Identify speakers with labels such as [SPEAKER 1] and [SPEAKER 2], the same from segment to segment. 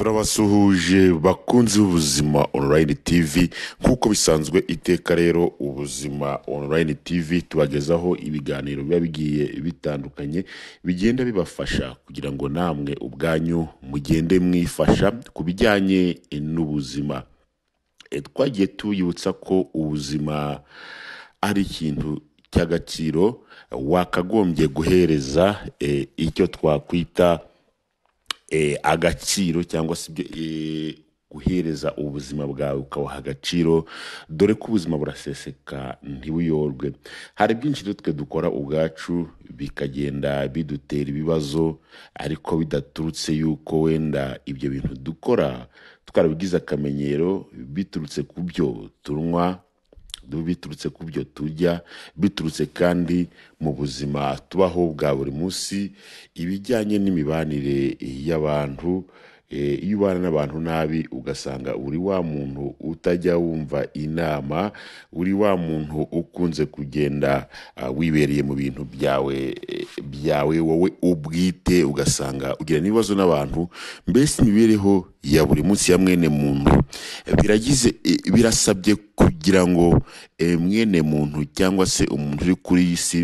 [SPEAKER 1] turabasuhuje bakunze ubuzima online tv nk'uko bisanzwe iteka rero ubuzima online tv tubagezaho ibiganiro biba bigiye bitandukanye bigenda bibafasha kugira ngo namwe ubwanyu mugende mwifasha ku bijyanye n'ubuzima eh, twagiye tubibutsa ko ubuzima ari ikintu cy'agaciro wakagombye guhereza eh, icyo twakwita Eh, agaciro cyangwa se ibyo eh, guhereza ubuzima bwawe ukabuha agaciro dore ko ubuzima buraseseka ntibuyorwe hari byinshi twe dukora ubwacu bikagenda bidutera ibibazo ariko bidaturutse yuko wenda ibyo bintu dukora twarabigize akamenyero biturutse ku byo tunywa biturutse ku byo tujya biturutse kandi mu buzima tubaho bwa buri munsi ibijyanye n'imibanire y'abantu Eh, iyo ubana n'abantu nabi ugasanga uri wa muntu utajya wumva inama uri wa muntu ukunze kugenda ah, wibereye mu bintu byawe eh, byawe wowe ubwite ugasanga ugirana ibibazo n'abantu mbese imibereho ya buri munsi ya mwene muntu eh, biragize birasabye kugira ngo mwene muntu cyangwa se umuntu uri kuri iyi si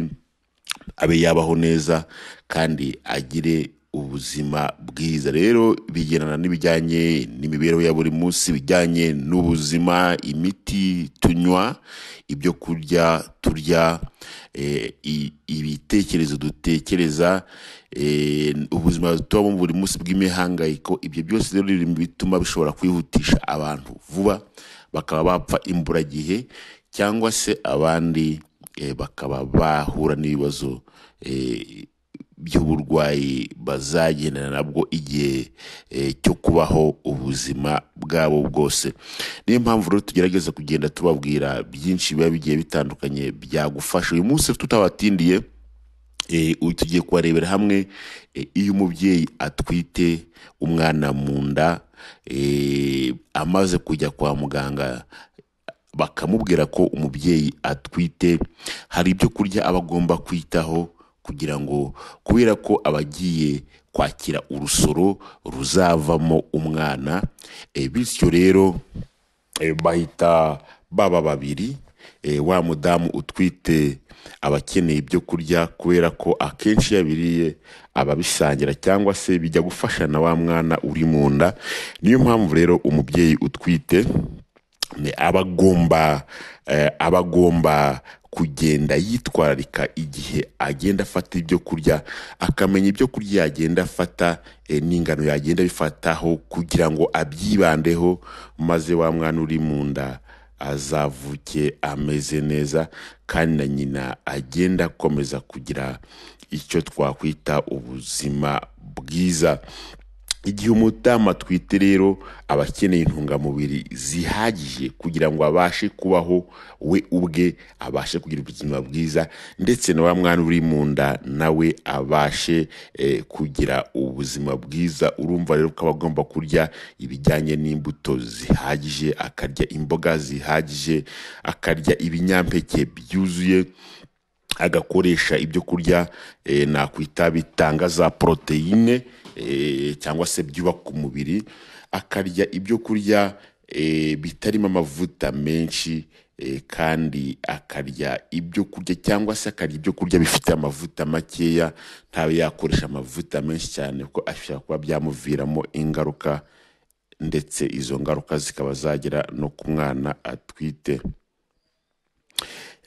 [SPEAKER 1] abe yabaho neza kandi agire ubuzima bwiza rero bigenana n'ibijyanye n'imibereho ya buri munsi bijyanye n'ubuzima imiti tunywa ibyo kurya turya eh, ibitekerezo dutekereza eh, ubuzima tubamo buri munsi bw'imihangayiko ibyo byose rero biri mu bituma bishobora kwihutisha abantu vuba bakaba bapfa imburagihe cyangwa se abandi eh, bakaba bahura n'ibibazo by'uburwayi bazagendana nabwo igihe eh, cyo kubaho ubuzima bwabo bwose niyo mpamvu rero tugerageza kugenda tubabwira byinshi biba bigiye bitandukanye byagufasha uyu munsi tutabatindiye eh, tugiye kubarebera hamwe eh, iyo umubyeyi atwite umwana mu nda amaze kujya kwa muganga bakamubwira ko umubyeyi atwite hari ibyo kurya aba agomba kwitaho kugira ngo kubera ko abagiye kwakira urusoro ruzavamo umwana eh, bityo rero eh, bahita baba babiri eh, wa mudamu utwite abakeneye akeneye ibyo kurya kubera ko akenshi iyo abiriye ababisangira cyangwa se bijya gufasha na wa mwana uri mu nda niyo mpamvu rero umubyeyi utwite aba agomba aba agomba kugenda yitwararika igihe agenda afata ibyo kurya akamenya ibyo kurya yagenda afata e, n'ingano yagenda abifataho kugira ngo abyibandeho maze wa mwana uri mu nda azavuke ameze neza kandi na nyina agenda akomeza kugira icyo twakwita ubuzima bwiza igihe umudamu atwite rero aba akeneye intungamubiri zihagije kugira ngo abashe kubaho we ubwe abashe kugira ubuzima bwiza ndetse na wa mwana uri mu nda nawe abashe eh, kugira ubuzima bwiza urumva rero ko aba agomba kurya ibijyanye n'imbuto zihagije akarya imboga zihagije akarya ibinyampeke byuzuye agakoresha ibyo kurya eh, nakwita bitanga za poroteyine Eh, cyangwa se byubaka umubiri akarya ibyo kurya eh, bitarimo amavuta menshi eh, kandi akarya ibyo kurya cyangwa se akarya ibyo kurya bifite amavuta makeya ntabe yakoresha amavuta menshi cyane kuko ashobora kuba byamuviramo ingaruka ndetse izo ngaruka zikaba zagera no ku mwana atwite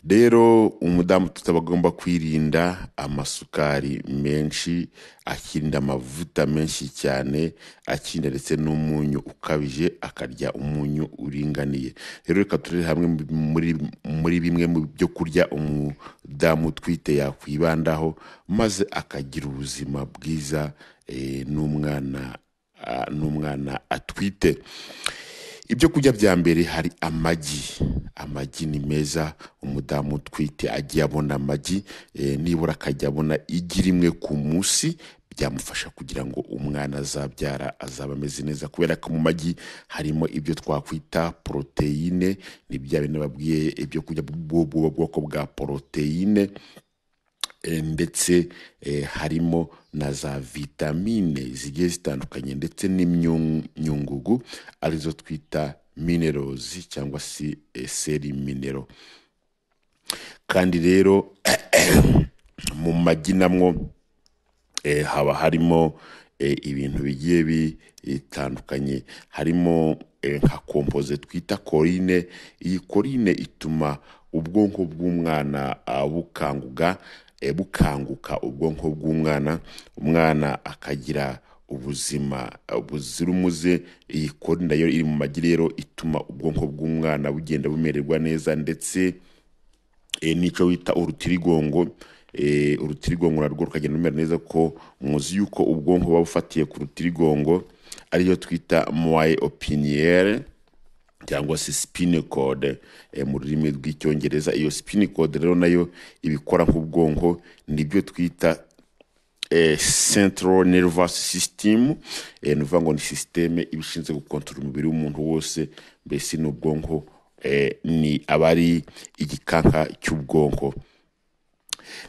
[SPEAKER 1] rero umudamu tutaba agomba kwirinda amasukari menshi akirinda amavuta menshi cyane akirinda ndetse n'umunyu ukabije akarya umunyu uringaniye rero reka turere hamwe muri muri bimwe mu byo kurya umudamu utwite yakwibandaho maze akagira ubuzima bwiza eh, n'umwana n'umwana atwite ibyo kurya bya mbere hari amagi amagi ni meza umudamu utwite agiye abona amagi eh, nibura akajya abona igi rimwe ku munsi byamufasha kugira ngo umwana azabyara azaba ameze neza kubera ko mu magi harimo ibyo twakwita poroteyine ni bya bintu babwiye ibyo kurya bw'ubwoko bwa poroteyine ndetse eh, eh, harimo na za vitamine zigiye zitandukanye ndetse n'imyunyungugu arizo twita minerozi cyangwa si eh, seri minero kandi rero mu magi namwo haba harimo ibintu bigiye bitandukanye harimo nka kompoze twita korine iyi korine ituma ubwonko bw'umwana ah, bukanguka bukanguka ubwonko bw'umwana umwana akagira ubuzima buzira umuze iyi kode nayo iri mu magi rero ituma ubwonko bw'umwana bugenda bumererwa neza ndetse eh, n'icyo bita urutirigongo urutirigongo eh, narwo rukagenda rumera neza ko muzi yuko ubwonko buba bufatiye ku rutirigongo ariyo twita moye opiniyere cyangwa se sipine kode eh, mu rurimi rw'icyongereza iyo sipine kode rero nayo ibikora nk'ubwonko nibyo twita eh, central nervous system eh, ni uvuga ngo ni sisiteme iba ishinzwe gukontorora umubiri w'umuntu wose mbese n'ubwonko ni abari igikanka cy'ubwonko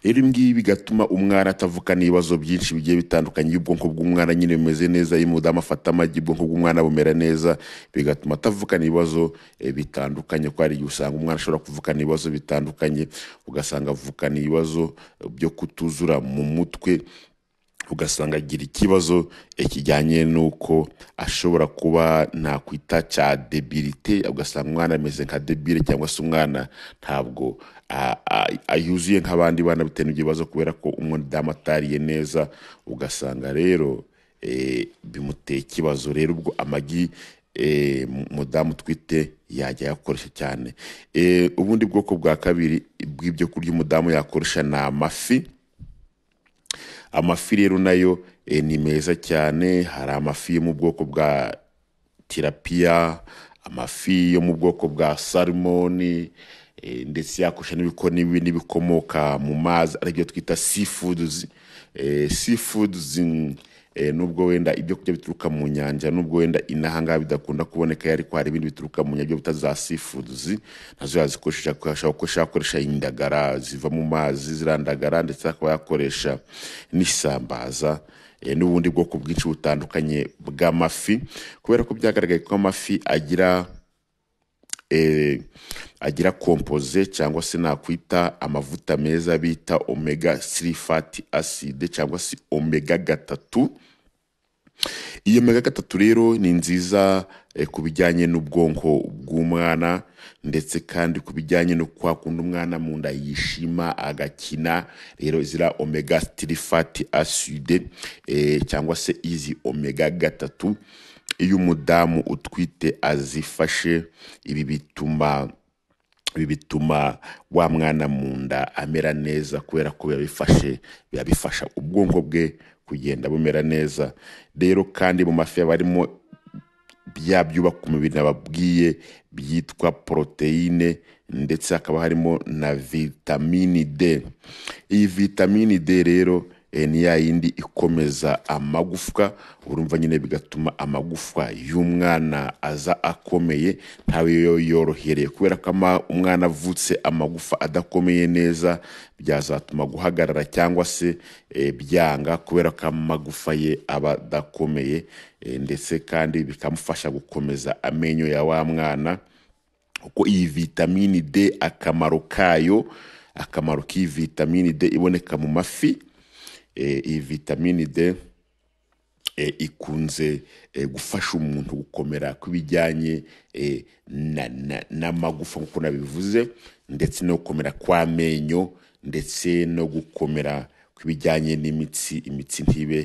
[SPEAKER 1] rero ibi bigatuma umwana atavuka n'ibibazo byinshi bigiye bitandukanye iyo bw'umwana nyine bumeze neza iyo umudamu afata amagi ubwonko bw'umwana bumera neza bigatuma atavukana ibibazo eh, bitandukanye kuko hari igihe usanga umwana ashobora kuvukana ibibazo bitandukanye ugasanga avukana ibibazo eh, byo kutuzura mu mutwe ugasanga agira ikibazo eh, kijyanye n'uko ashobora kuba nakwita cya debilite ugasanga umwana ameze nka debile cyangwa se umwana ntabwo ayuzuye ah, ah, ah, nk'abandi bana bitewe n'ibibazo kubera ko umudamu atariye neza ugasanga rero eh, bimuteye ikibazo rero ubwo amagi umudamu eh, utwite yajya ayakoresha cyane eh, ubundi bwoko bwa kabiri bw'ibyo kurya umudamu yakoresha ni amafi amafi rero nayo ni meza cyane hari amafi yo mu bwoko bwa tirapiya amafi yo mu bwoko bwa salmoni Eh, ndetse yakoresha n'ibikomoka mu mazi aribyo twita seafood eh, seafood eh, nubwo wenda ibyo kurya bituruka mu nyanja nubwo wenda inahangaha bidakunda kuboneka ariko hari ibindi bituruka mu nyanja bita za seafoods nazo yazikoresha ashobora gukoresha indagara ziva mu mazi zirandagara ndetse akaba yakoresha n'isambaza n'ubundi bwoko bwinshi butandukanye bw'amafi kubera ko byagaragaye ko amafi agira Eh, agira kompoze cyangwa se nakwita amavuta meza bita omega 3 fati aside cyangwa se omega gatatu iyo omega gatatu rero ni nziza eh, ku bijyanye n'ubwonko bw'umwana ndetse kandi ku bijyanye no kwa kundi umwana mu nda yishima agakina rero izira omega 3 fati aside eh, cyangwa se izi omega gatatu iyo umudamu utwite azifashe ibi bituma ibi bituma wa mwana mu nda amera neza kubera ko bifashe biba bifasha ubwonko bwe kugenda bumera neza rero kandi mu mafi barimo bya byubaka umubiri nababwiye byitwa poroteyine ndetse hakaba harimo na vitamini d iyi vitamini d rero Eh, ni ya yindi ikomeza amagufwa urumva nyine bigatuma amagufwa y'umwana aza akomeye ntawe yorohereye kubera ko umwana avutse amagufa adakomeye neza byazatuma guhagarara cyangwa se eh, byanga kubera ko amagufa ye aba adakomeye eh, ndetse kandi bikamufasha gukomeza amenyo ya wa mwana kuko iyi vitamini d akamaro kayo akamaro k'iyi vitamini d iboneka mu mafi iyi e, e vitamine d e, ikunze gufasha umuntu gukomera kw'ibijyanye n'amagufa nk'uko nabivuze ndetse no gukomera kw'amenyo ndetse no gukomera kw'ibijyanye n'imitsi imitsi ntibe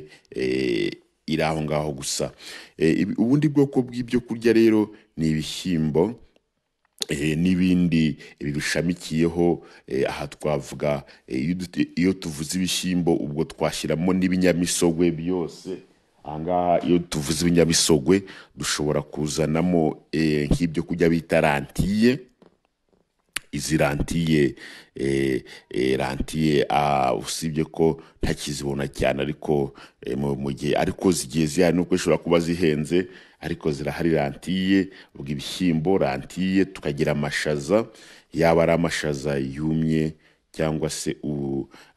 [SPEAKER 1] iri aho ngaho gusa ubundi bwoko bw'ibyo kurya rero ni ibishyimbo Eh, n'ibindi bishamikiyeho eh, aha twavuga eh, iyo tuvuze ibishyimbo ubwo twashyiramo n'ibinyamisogwe byose aha iyo tuvuze ibinyamisogwe dushobora kuzanamo nk'ibyo kurya bita rantiye izi rantiye rantiye usibye ko ntakizibona cyane ariko mu gihe ariko zigiye zihari nuko zishobora kuba zihenze ariko zirahari rantiye ubwo ibishyimbo rantiye tukagira amashaza yaba ari amashaza yumye cyangwa se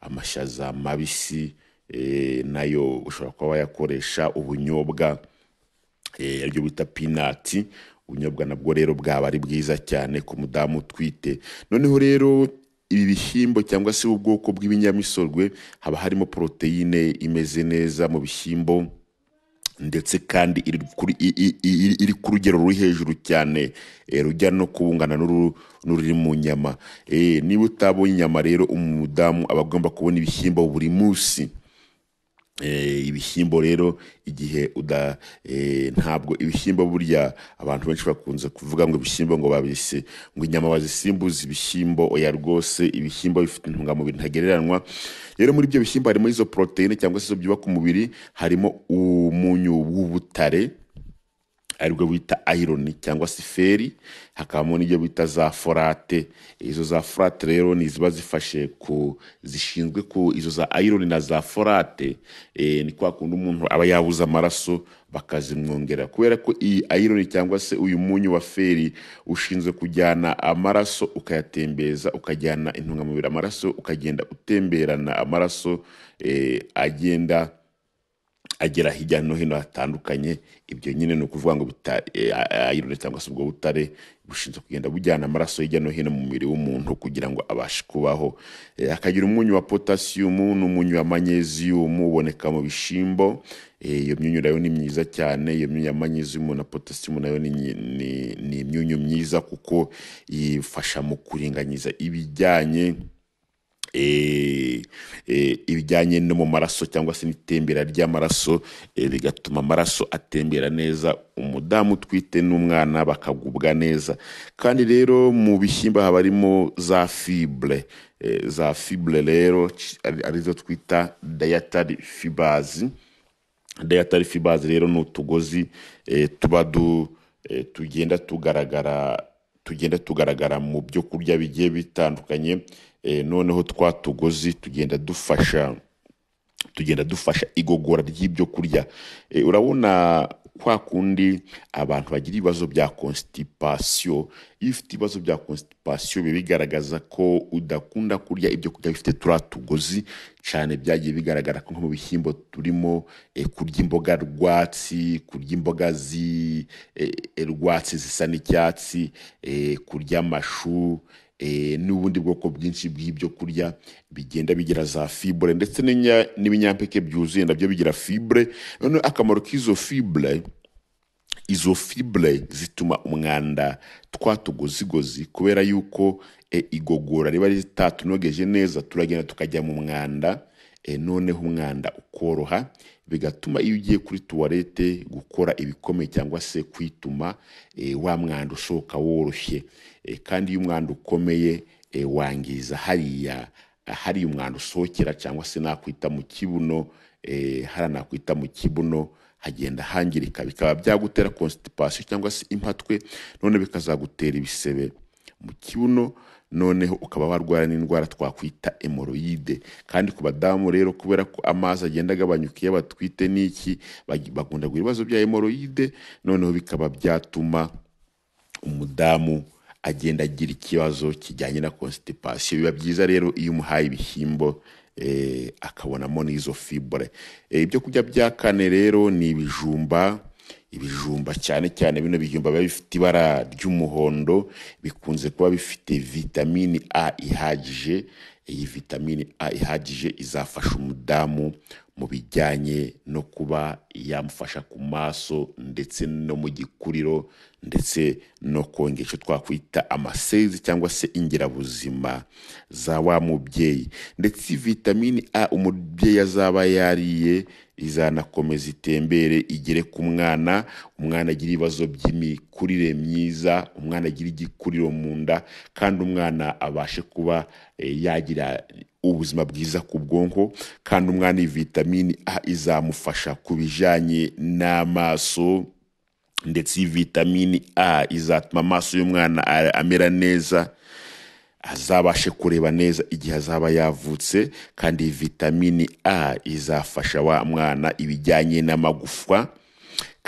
[SPEAKER 1] amashaza mabisi eh, nayo ushobora kuba wayakoresha ubunyobwa eh, aribyo bita pinati ubunyobwa nabwo rero bwaba ari bwiza cyane ku mudamu utwite noneho rero ibi bishyimbo cyangwa se ubwoko bw'ibinyamisogwe haba harimo poroteyine imeze neza mu bishyimbo ndetse kandi iri ku rugero ruri hejuru cyane eh, rujya no kubungana n'ururi mu nyama eh, niba utabonye inyama rero umudamu aba agomba kubona ibishyimbo buri munsi Eh, ibishyimbo rero igihe uda eh, ntabwo ibishyimbo burya abantu benshi bakunze kuvuga ngo ibishyimbo ngo babise ngo inyama bazisimbuza ibishyimbo oya rwose ibishyimbo bifite intungamubiri ntagereranywa rero muri ibyo bishyimbo harimo izo poroteyine cyangwa se izo byubaka umubiri harimo umunyu w'ubutare aribwo bita ayironi cyangwa siferi feri hakabamo n'ibyo bita za forate izo za forate rero ni iziba zifashe ku zishinzwe ku izo za ayironi na za forate eh, ni kwa kundi umuntu aba yabuze amaraso bakazimwongera kubera ko iyi ayironi cyangwa se uyu munyu wa feri ushinzwe kujyana amaraso ukayatembeza ukajyana intungamubiri amaraso ukagenda utemberana amaraso eh, agenda agera hirya no hino hatandukanye ibyo nyine ni ukuvuga ngo eh, ayironi cyangwa se ubwo butare bushinzwe kugenda bujyana amaraso hirya no hino mu mubiri w'umuntu kugira ngo abashe kubaho eh, akagira umunyu wa potasiyumu n'umunyu wa manyeziyumu uboneka mu bishyimbo eh, iyo myunyu nayo ni myiza cyane iyo myunyu ya manyeziyumu na potasiyumu nayo ni imyunyu myiza kuko ifasha mu kuringaniza ibijyanye Eh, eh, ibijyanye no mu maraso cyangwa se n'itembera ry'amaraso eh, bigatuma amaraso atembera neza umudamu utwite n'umwana bakagubwa neza kandi rero mu bishyimbo haba harimo za fibure za fibure rero arizo twita dayatari fibazi dayatari fibazi rero ni utugozi tuba tugenda tugaragara tugenda tugaragara mu byo kurya bigiye bitandukanye Eh, noneho twa tugozi tugenda dufasha tugenda dufasha igogora ry'ibyo kurya eh, urabona kwa kundi abantu bagira ibibazo bya constipation iyo ufite ibibazo bya constipation biba bigaragaza ko udakunda kurya ibyo kurya bifite turiya tugozi cyane byagiye bigaragara ko nko mu bishyimbo turimo eh, kurya imboga rwatsi kurya imboga rwatsi zisa n'icyatsi kurya amashu Eh, n'ubundi bwoko bwinshi bw'ibyo kurya bigenda bigira za fibure ndetse n'ibinyampeke byuzuye nabyo bigira fibure noneho akamaro k'izo fibure izo fibure zituma umwanda twatugozigozi kubera yuko eh, igogora riba ritatunogeje neza turagenda tukajya mu mwanda eh, noneho umwanda ukoroha bigatuma iyo ugiye kuri tuwarete gukora ibikomeye cyangwa se kwituma eh, wa mwanda usohoka woroshye eh, kandi iyo umwanda ukomeye eh, wangiza hariya hari umwanda usohokera cyangwa se nakwita mu kibuno haranakwita mu kibuno hagenda hangirika bikaba byagutera constipation cyangwa se impatwe none bikazagutera ibisebe mu kibuno noneho ukaba warwara n'indwara twakwita emoroyide kandi ku badamu rero kubera ko amazi agenda agabanyuka iyo batwite n'iki bagunda ibibazo bya emoroyide noneho bikaba byatuma umudamu agenda agira ikibazo kijyanye na constipation biba byiza rero iyo umuhaye ibishyimbo eh, akabonamo n'izo fibure eh, ibyo kurya bya kane rero ni ibijumba ibijumba cyane cyane bino bijumba biba bifite ibara ry'umuhondo bikunze kuba bifite vitamini A ihagije, iyi vitamini A ihagije izafasha umudamu mu bijyanye no kuba yamufasha ku maso ndetse no mu gikuriro ndetse no kongera icyo twakwita amasezi cyangwa se ingirabuzima za wa mubyeyi ndetse vitamini A umubyeyi azaba yariye izanakomeza itembere igere ku mwana umwana agira ibibazo by'imikurire myiza umwana agira igikuriro mu nda kandi umwana abashe kuba eh, yagira ubuzima bwiza ku bwonko kandi umwana iyi vitamini a izamufasha ku bijyanye n'amaso ndetse iyi vitamini a izatuma amaso y'umwana amera neza azabashe kureba neza igihe azaba yavutse kandi vitamini a izafasha wa mwana ibijyanye n'amagufwa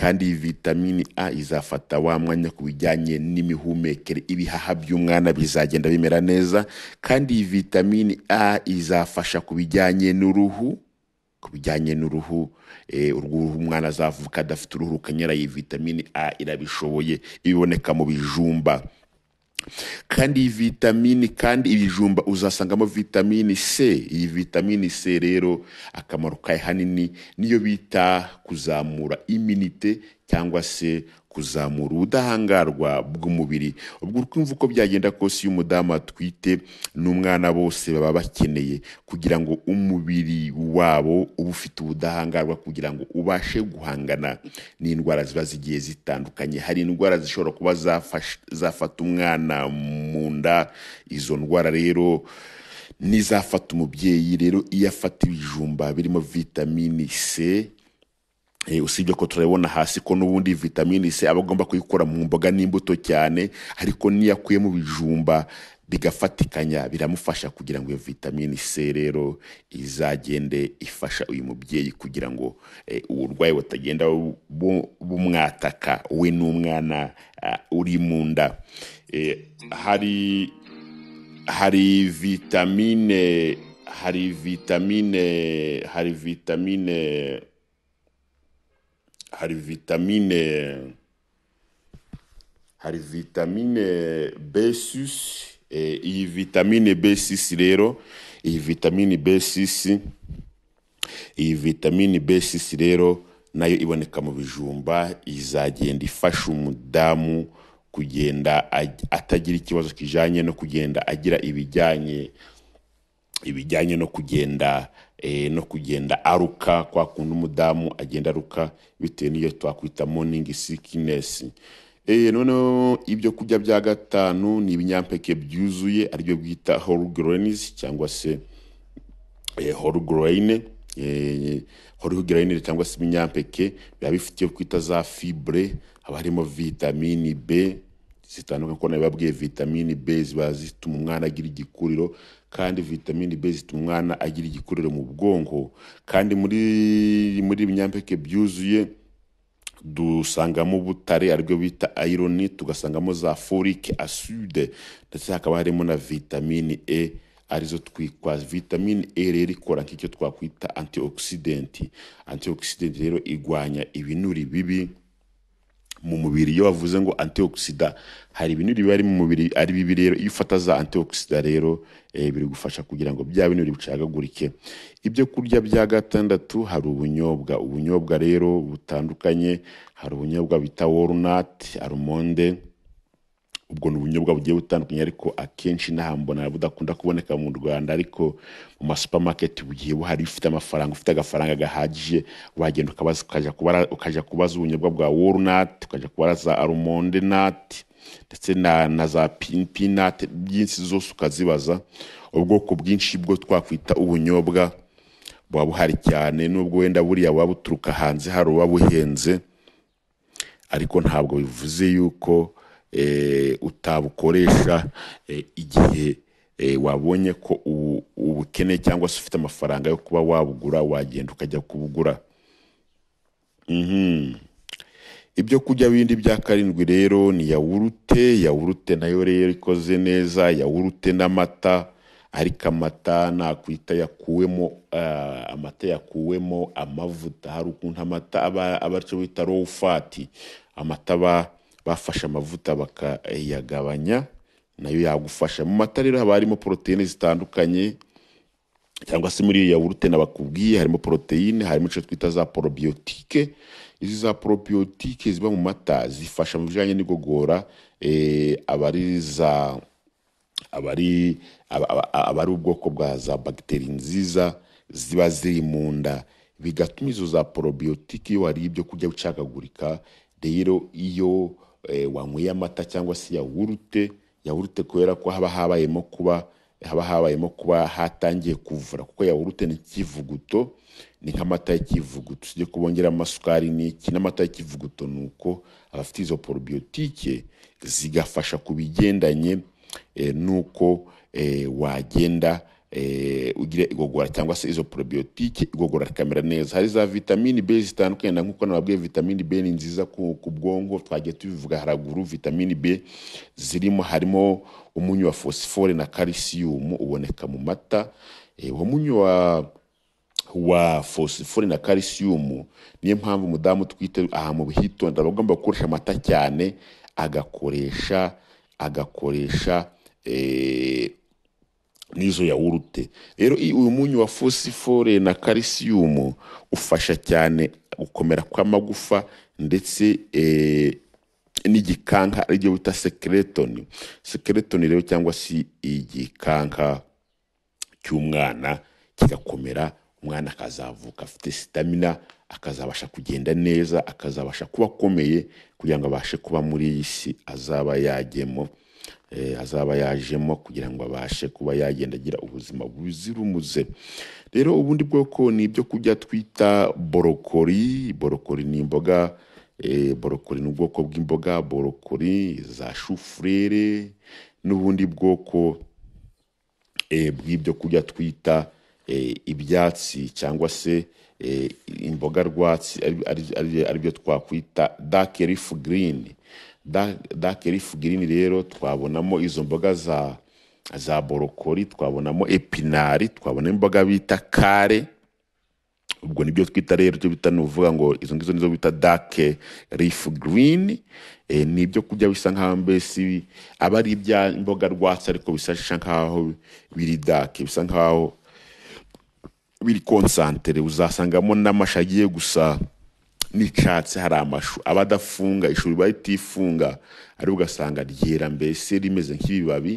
[SPEAKER 1] kandi vitamini a izafata wa mwanya ku bijyanye n'imihumekere ibihaha by'umwana bizagenda bimera neza kandi vitamini a izafasha ku bijyanye n'uruhu ku bijyanye n'uruhu eh, urw'uruhu umwana azavuka adafite uruhu rukanyara iyi vitamini a irabishoboye iboneka mu bijumba kandi iyi vitamini kandi ibijumba uzasangamo vitamini c iyi vitamini c rero akamaro kayo hanini niyo bita kuzamura iminite cyangwa se kuzamura ubudahangarwa bw'umubiri ubwo uko uko byagenda kose iyo umudamu atwite n'umwana bose baba bakeneye kugira ngo umubiri wabo uba ufite ubudahangarwa kugira ngo ubashe guhangana n'indwara ziba zigiye zitandukanye hari indwara zishobora kuba zafata umwana mu nda izo ndwara rero n'izafata umubyeyi rero iyo afata ibijumba birimo vitamini c Eh, usibye ko turabona hasi ko n'ubundi vitamine c aba agomba kuyikora mu mboga n'imbuto cyane ariko n'iyo akuye mu bijumba bigafatikanya biramufasha kugira ngo iyo vitamini c rero izagende ifasha uyu mubyeyi kugira ngo eh, uburwayi butagenda bumwataka we n'umwana eh, uri mu nda hari hari vitamine hari vitamine hari vitamine hari vitamine hari vitamine b eh, iyi vitamine b rero iyi vitamine B6 iyi vitamine b rero nayo iboneka mu bijumba izagenda ifasha umudamu kugenda atagira ikibazo kijyanye no kugenda agira ibijyanye ibijyanye no kugenda Eh, no kugenda aruka kwa kundi umudamu agenda aruka bitewe n'iyo twakwita morning sickness eh, noneho ibyo kurya bya gatanu ni ibinyampeke byuzuye aribyo bwita whole cyangwa se eh, whole grain cyangwa se ibinyampeke biba bifite kwita za fibre haba harimo vitamini b zitandukanye kuko nabibabwiye vitamini b ziba zituma umwana agira igikuriro kandi vitamini B zituma umwana agira igikuriro mu bwonko kandi muri muri binyampeke byuzuye dusangamo ubutare aribwo bita ayironi tugasangamo za forike aside ndetse hakaba harimo na vitamini e arizo twitwa vitamine e rero ikora nk'icyo twakwita antioxidant antioxidant rero igwanya ibinure bibi mu mubiri iyo bavuze ngo antioxida hari ibinure biba ari mu mubiri ari bibi rero iyo ufata za antioxida rero eh, birigufasha kugira ngo bya binure bicagagurike ibyo kurya bya gatandatu hari ubunyobwa ubunyobwa rero butandukanye hari ubunyobwa bita worunati arumonde ubwo ni ubunyobwa bugiye butandukanye ariko akenshi inaha mbona budakunda kuboneka mu Rwanda ariko mu masupamaketi bugiye buhari ufite amafaranga ufite agafaranga gahagije wagenda ukajya kubaza ubunyobwa bwa worunati ukajya kubaza arumonde nati ndetse na za pinati byinshi zose ukazibaza ubwoko bwinshi bwo twakwita ubunyobwa buba buhari cyane nubwo wenda buriya buba buturuka hanze hari uba buhenze ariko ntabwo bivuze yuko Eh, utabukoresha eh, igihe eh, wabonye ko ubukene cyangwa se ufite amafaranga yo kuba wabugura wagenda ukajya kubugura mhm. ibyo kurya bindi bya karindwi rero ni yawurute yawurute nayo rero ikoze neza yawurute n'amata ariko amata nakwita yakuwemo ah, amata yakuwemo amavuta hari ukuntu amata aba aricyo bita rowufati amata aba bafashe amavuta bakayagabanya nayo yagufasha mu mata rero haba harimo poroteyine zitandukanye cyangwa se muri iyo yawurute nabakubwiye harimo poroteyine harimo icyo twita za porobiyotike izi za porobiyotike ziba mu mata zifasha mu bijyanye n'igogora eh, abari za abari abari ubwoko bwa za bagiteri nziza ziba ziri mu nda bigatuma izo za porobiyotike iyo wariye ibyo kurya bicagagurika rero iyo Eh, wanywiye amata cyangwa se yawurute yawurute kubera ko haba habayemo kuba haba habayemo kuba hatangiye kuvura kuko yawurute ni ikivuguto ni nk'amata y'ikivuguto usibye kubongera bongera amasukari n'iki n'amata y'ikivuguto ni uko aba izo porobiyotike zigafasha ku bigendanye eh, n'uko eh, wagenda Eh, ugire igogora cyangwa se izo porobiyotike igogora rikamera neza hari za vitamini b zitandukanye na nkuko nababwiye vitamini b ni nziza ku bwonko twagiye tubivuga haraguru vitamini b zirimo harimo umunyu wa fosifore na kalisiyumu uboneka mu mata eh, uwo munyu wa wa fosifore na kalisiyumu niyo mpamvu umudamu twite aha mu hitonda aba agomba gukoresha amata cyane agakoresha agakoresha eh, n'izo yawurute rero uyu munyu wa fosifore na kalisiyumu ufasha cyane gukomera kw'amagufa ndetse eh, n'igikanka aribyo bita sekeretoni sekeretoni rero cyangwa se igikanka cy'umwana kigakomera umwana akazavuka afite sitamina akazabasha kugenda neza akazabasha kuba akomeye kugira ngo abashe kuba muri iyi si azaba yagemo Eh, azaba yajemo kugira ngo abashe kuba yagenda agira ubuzima buzira umuze rero ubundi bwoko ni ibyo kurya twita borokori borokori ni imboga eh, borokori ni ubwoko bw'imboga borokori za shufurere n'ubundi bwoko eh, bw'ibyo kujya twita ibyatsi cyangwa se imboga rwatsi aribyo twakwita dakerifu girini dakerifu girini rero twabonamo izo mboga za za borokori twabonamo epinari twabonamo imboga bita kare ubwo nibyo twita rero icyo bita ni uvuga ngo izo ngizo nizo bita dake rifu girini eh, ni ibyo kurya bisa nk'aho mbese aba ari ibya imboga rwatsi ariko bisasha nk'aho biri dake bisa nk'aho biri konsantere uzasangamo n'amashagiye gusa n'icyatsi hari amashu aba adafunga ishuri iba itifunga ariko ugasanga ryera mbese rimeze nk'ibibabi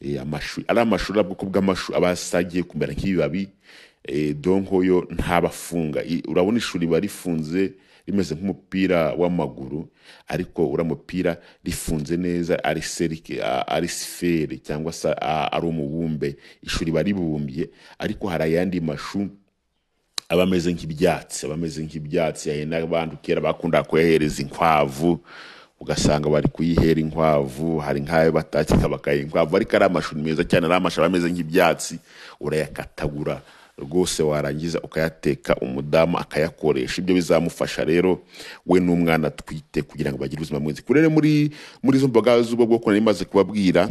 [SPEAKER 1] eh, amashu ari amashu ari ubwoko bw'amashu aba asagiye kumera nk'ibibabi eh, donko yo ntabafunga urabona ishuri barifunze rimeze nk'umupira w'amaguru ariko uriya mupira rifunze neza ari sifere cyangwa se ari umubumbe ishuri riba ribumbye ariko hari ayandi mashu abameze nk'ibyatsi abameze nk'ibyatsi hari n'abandi kera bakunda kuyahereza inkwavu ugasanga bari kuyihera inkwavu hari nk'ayo batakika bakayiha inkwavu ariko ari amashuri meza cyane ari amashuri ameze nk'ibyatsi urayakatagura rwose warangiza ukayateka umudamu akayakoresha ibyo bizamufasha rero we n'umwana atwite kugira ngo bagire ubuzima bwiza kurere muri muri izo mboga z'ubwo bwoko nari maze kubabwira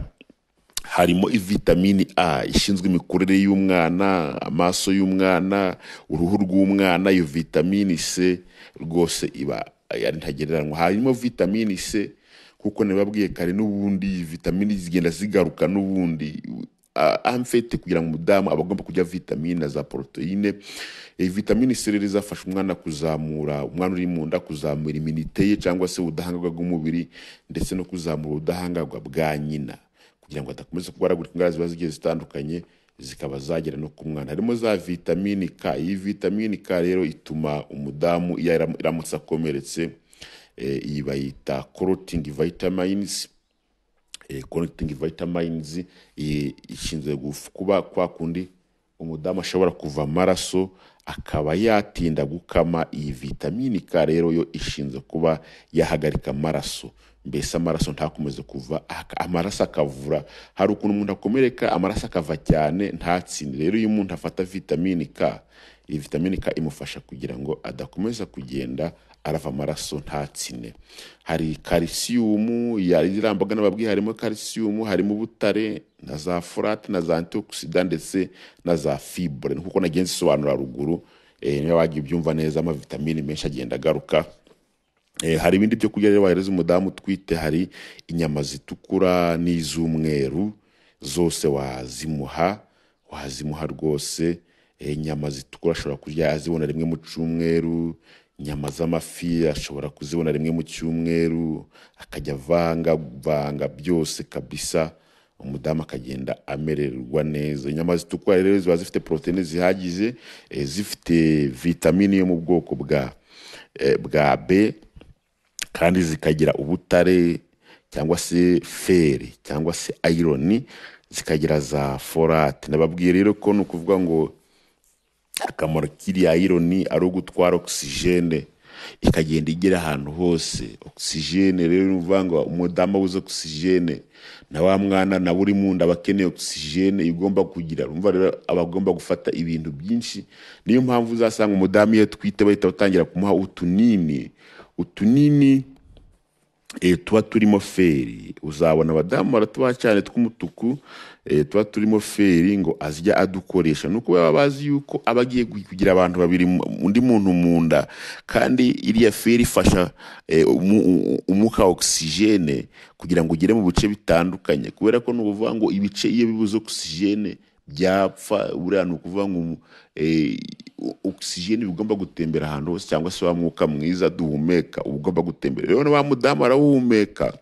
[SPEAKER 1] harimo vitamini a ishinzwe imikurire y'umwana amaso y'umwana uruhu rw'umwana iyo vitamini c rwose iba ari ntagereranywa harimo vitamini c kuko ntibabwiye kare n'ubundi vitamini zigenda zigaruka n'ubundi amfete kugira ngo umudamu aba agomba kurya vitamine na za poroteyine vitamine c rero umwana kuzamura umwana uri mu nda kuzamura iminite ye cyangwa se ubudahangarwa bw'umubiri ndetse no kuzamura ubudahangarwa bwa nyina kugira ngo adakomeza kurwaragurika indwara ziba zigiye zitandukanye zikaba zagera no ku mwana harimo za vitamini K iyi vitamini K rero ituma umudamu iyo iramutse akomeretse eh, iyi bayita coroting vitamins eh, coroting vitamins ishinzwe kuba kwa kundi umudamu ashobora kuva amaraso akaba yatinda gukama iyi vitamini K rero yo ishinzwe kuba yahagarika amaraso mbese amaraso ntakomeze kuva amaraso akavura hari ukuntu umuntu akomereka amaraso akava cyane ntatsinde rero iyo umuntu afata vitamini k iyi vitamini k imufasha kugira ngo adakomeza kugenda arava amaraso ntatsine hari karisiyumu yarirambaga mbaga nababwiye harimo karisiyumu harimo ubutare na za furate na za antioxida ndetse na za fibure nkuko nagenzi isobanura ruguru eh, niba wagiye ubyumva neza amavitamini menshi agenda agaruka Eh, hari ibindi byo kurya rero wahereza umudamu utwite hari inyama zitukura n'iz'umweru zose wazimuha wazimuha rwose eh, inyama zitukura ashobora kurya azibona rimwe mu cyumweru inyama z'amafi ashobora kuzibona rimwe mu cyumweru akajya avangavanga byose kabisa umudamu akagenda amererwa neza inyama zitukura rero ziba zifite poroteyine zihagije eh, zifite vitamini yo mu bwoko bwa bwa b kandi zikagira ubutare cyangwa se feri cyangwa se ayironi zikagira za forate nababwiye rero ko ni ukuvuga ngo akamaro k'iriya ayironi ari ugutwara ogisijene ikagenda igera ahantu hose ogisijene rero ni ukuvuga ngo umudamu abuze ogisijene na wa mwana nawe uri mu nda aba ogisijene igomba kugira urumva rero aba agomba gufata ibintu byinshi niyo mpamvu uzasanga umudamu iyo atwite bahita batangira kumuha utunini utunini eh, tuba turimo feri uzabona abadamu baratubaha cyane tw'umutuku eh, tuba turimo feri ngo azajya adukoresha ni uko baba bazi yuko aba agiye kugira abantu babiri undi muntu mu nda kandi iriya feri ifasha eh, umwuka ogisijene kugira ngo ugere mu bice bitandukanye kubera ko ni ukuvuga ngo ibice iyo bibuze ogisijene byapfa buriya ni ukuvuga ngo eh, ogisijeni bigomba gutembera ahantu hose cyangwa se wa mwuka mwiza duhumeka uba ugomba gutembera rero wa mudamu arawuhumeka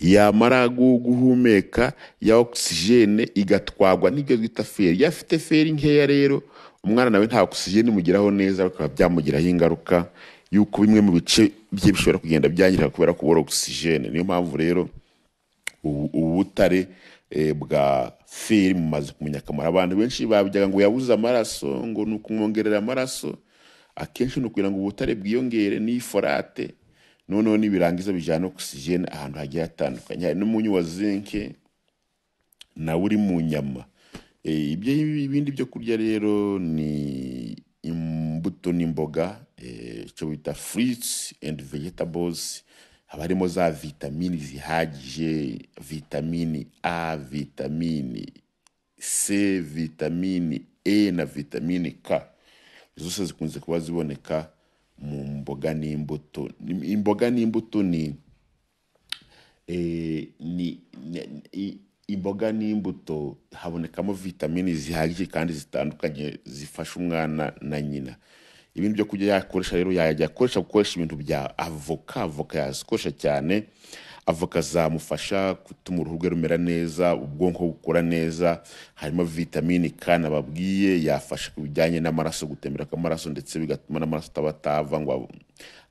[SPEAKER 1] yamara guhumeka ya ogisijene igatwagwa n'ibyo twita feri iyo afite feri nkeya rero umwana nawe nta ogisijene imugeraho neza bikaba byamugiraho ingaruka y'uko bimwe mu bice bye bishobora kugenda byangirika kubera kubura ogisijene niyo mpamvu rero ubu butare Eh, bwa feri mumaze kumenya akamaro abantu benshi babyaga ngo yabuze amaraso ngo ni ukumwongerera amaraso akenshi ni ukugira ngo ubutare bwiyongere n'iyi forate noneho nibirangiza bijyana ogisijene ahantu hagiye hatandukanye hari n'umunyu wa zinke nawe uri mu nyama eh, ibyo ibindi byo kurya rero ni imbuto n'imboga eh, icyo bita furitsi endi vegetabozi haba harimo za vitamini zihagije vitamini a vitamini c vitamini e na vitamini k zose zikunze kuba ziboneka mu mboga n'imbuto imboga n'imbuto ni imboga n'imbuto e, habonekamo vitamini zihagije kandi zitandukanye zifasha umwana na nyina ibindi byo kujya yakoresha rero yajya akoresha gukoresha ibintu bya avoka avoka yazikoresha cyane avoka zamufasha gutuma uruhu rwe rumera neza ubwonko bukora neza harimo vitamini kandi babwiye yafasha ku bijyanye n'amaraso gutembera kw'amaraso ndetse bigatuma n'amaraso ataba atava ngo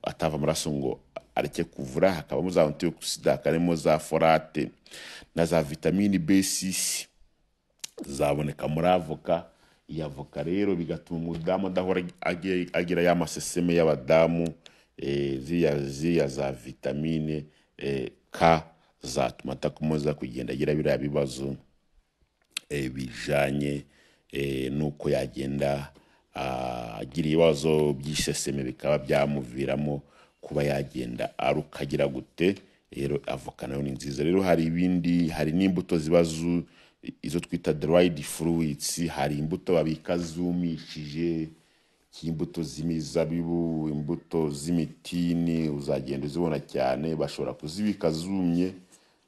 [SPEAKER 1] atava amaraso ngo areke kuvura hakabamo za antioxida harimo za forate na za vitamini b6 zaboneka muri avoka avoka rero bigatuma umudamu adahora agira ya maseseme y'abadamu eh, ziriya za vitamine eh, k zatuma adakomeza kugenda agira biriya bibazo eh, bijyanye n'uko yagenda agira ibibazo by'iseseme bikaba byamuviramo kuba yagenda arukagira gute rero avoka nayo ni nziza rero hari ibindi hari n'imbuto ziba zu izo twita derayidi furuwitsi hari imbuto babika zumishije imbuto z'imizabibu imbuto z'imitini uzagenda uzibona cyane bashobora kuzibika zumye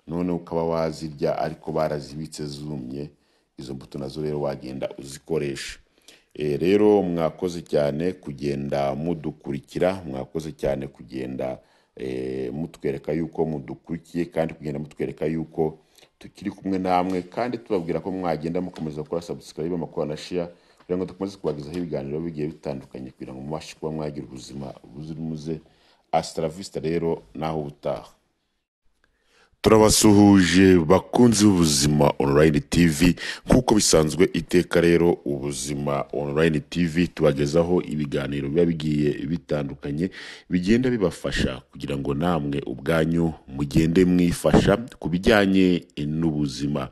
[SPEAKER 1] noneho ukaba wazirya ariko barazibitse zumye izo mbuto nazo rero wagenda uzikoresha eh, rero mwakoze cyane kugenda mudukurikira mwakoze cyane kugenda eh, mutwereka yuko mudukurikiye kandi kugenda mutwereka yuko tukiri kumwe namwe kandi tubabwira ko mwagenda mukomeza gukora sabusikarayibe amakuru na shiya kugira ngo dukomeze kubagezaho ibiganiro bigiye bitandukanye kugira ngo mubashe kuba mwagira ubuzima buzira umuze asitaravista rero naho ubutaha turabasuhuje bakunze ubuzima online tv nk'uko bisanzwe iteka rero ubuzima online tv tubagezaho ibiganiro biba bigiye bitandukanye bigenda bibafasha kugira ngo namwe ubwanyu mugende mwifasha ku bijyanye n'ubuzima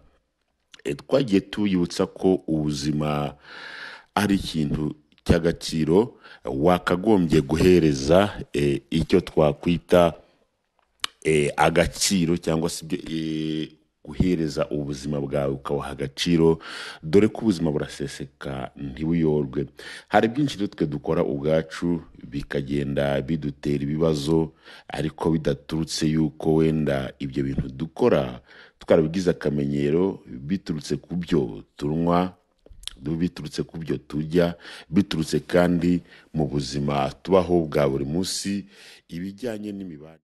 [SPEAKER 1] eh, twagiye tuyibutsa ko ubuzima ari ikintu cy'agaciro wakagombye guhereza eh, icyo twakwita E, agaciro cyangwa se ibyo e, guhereza ubuzima bwawe ukabuha agaciro dore ko ubuzima buraseseka ntibuyorwe hari byinshi rero twe dukora ubwacu bikagenda bidutera ibibazo ariko bidaturutse yuko wenda ibyo bintu dukora twarabigize akamenyero biturutse ku byo tunywa biturutse ku byo tujya biturutse kandi mu buzima tubaho bwa buri munsi ibijyanye n'imibanire